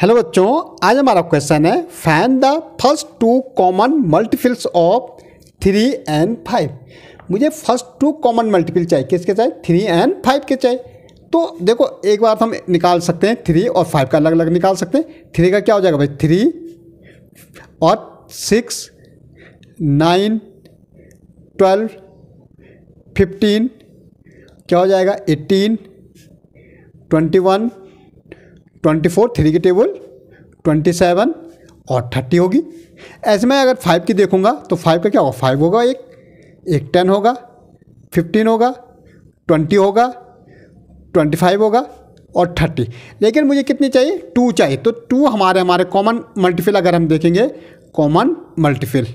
hello बच्चों आज हमारा क्वेश्चन है find the first two common multiples of three and five मुझे फर्स्ट टू कॉमन मल्टीपल चाहिए किसके चाहिए थ्री एंड फाइव के चाहिए तो देखो एक बार तो हम निकाल सकते हैं थ्री और फाइव का अलग अलग निकाल सकते हैं थ्री का क्या हो जाएगा भाई थ्री और सिक्स नाइन ट्वेल्व फिफ्टीन क्या हो जाएगा eighteen twenty one twenty four three की टेबल ट्वेंटी सेवन और थर्टी होगी ऐसे में अगर फाइव की देखूंगा तो फाइव का क्या होगा फाइव होगा एक एक टेन होगा फिफ्टीन होगा ट्वेंटी होगा ट्वेंटी फाइव होगा और थर्टी लेकिन मुझे कितनी चाहिए टू चाहिए तो टू हमारे हमारे कॉमन मल्टीफिल अगर हम देखेंगे कॉमन मल्टीफिल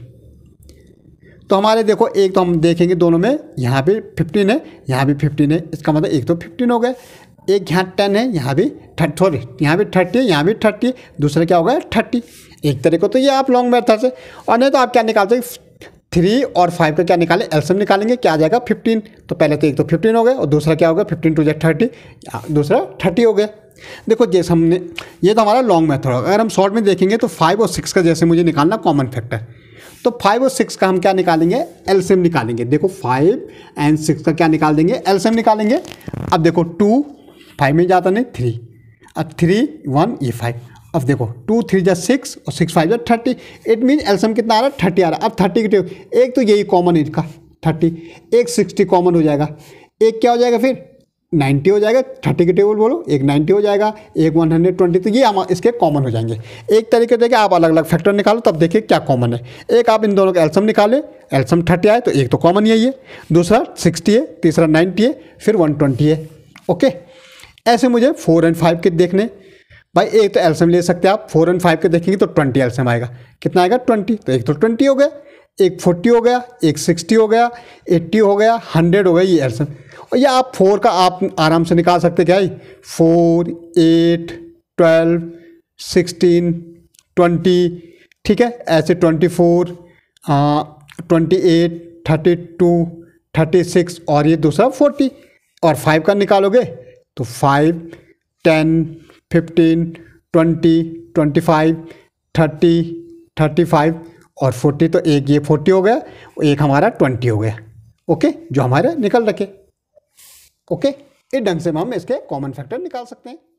तो हमारे देखो एक तो हम देखेंगे दोनों में यहाँ भी फिफ्टीन है यहाँ भी फिफ्टीन है इसका मतलब एक तो फिफ्टीन हो गए एक यहाँ टेन है यहाँ भी थर्ट सॉरी यहाँ भी थर्टी है यहाँ भी थर्टी दूसरा क्या होगा थर्टी एक तरह को तो ये आप लॉन्ग मेथड से और नहीं तो आप क्या निकालते थ्री और फाइव का क्या निकालें एल्सम निकालेंगे क्या आ जाएगा फिफ्टीन तो पहले तो एक तो फिफ्टीन हो गया और दूसरा क्या हो गया फिफ्टीन टू जै थर्टी दूसरा थर्टी हो गया देखो जैसे हमने ये तो हमारा लॉन्ग मेथड होगा अगर हम शॉर्ट में देखेंगे तो फाइव और सिक्स का जैसे मुझे निकालना कॉमन फैक्टर तो फाइव और सिक्स का हम क्या निकालेंगे एल्सियम निकालेंगे देखो फाइव एंड सिक्स का क्या निकाल देंगे एल्सियम निकालेंगे अब देखो टू फाइव में जाता नहीं थ्री अब थ्री वन ये फाइव अब देखो टू थ्री जै सिक्स और सिक्स फाइव जै थर्टी इट मीन एल्सम कितना आ रहा है थर्टी आ रहा है अब थर्टी की टेबल एक तो यही कॉमन इनका थर्टी एक सिक्सटी कॉमन हो जाएगा एक क्या हो जाएगा फिर नाइन्टी हो जाएगा थर्टी की टेबल बोलो एक नाइन्टी हो जाएगा एक वन हंड्रेड ट्वेंटी तो ये हम इसके कॉमन हो जाएंगे एक तरीके देखिए आप अलग अलग फैक्टर निकालो तब देखिए क्या कॉमन है एक आप इन दोनों का एल्सम निकाले एल्सम थर्टी आए तो एक तो कॉमन यही है दूसरा सिक्सटी है तीसरा नाइन्टी है फिर वन ट्वेंटी है ओके ऐसे मुझे फोर एंड फाइव के देखने भाई एक तो एल्शियम ले सकते हैं आप फोर एंड फाइव के देखेंगे तो ट्वेंटी एल्शियम आएगा कितना आएगा ट्वेंटी तो एक तो ट्वेंटी हो गया एक फोर्टी हो गया एक सिक्सटी हो गया एट्टी हो गया हंड्रेड हो गया ये एल्शियम और ये आप फोर का आप आराम से निकाल सकते क्या four eight twelve sixteen twenty ठीक है ऐसे twenty four twenty eight thirty two thirty six और ये दूसरा फोर्टी और फाइव का निकालोगे तो five ten fifteen twenty twenty five thirty thirty five और फोर्टी तो एक ये फोर्टी हो गया एक हमारा ट्वेंटी हो गया ओके जो हमारे निकल रखे ओके इस ढंग से हम इसके कॉमन फैक्टर निकाल सकते हैं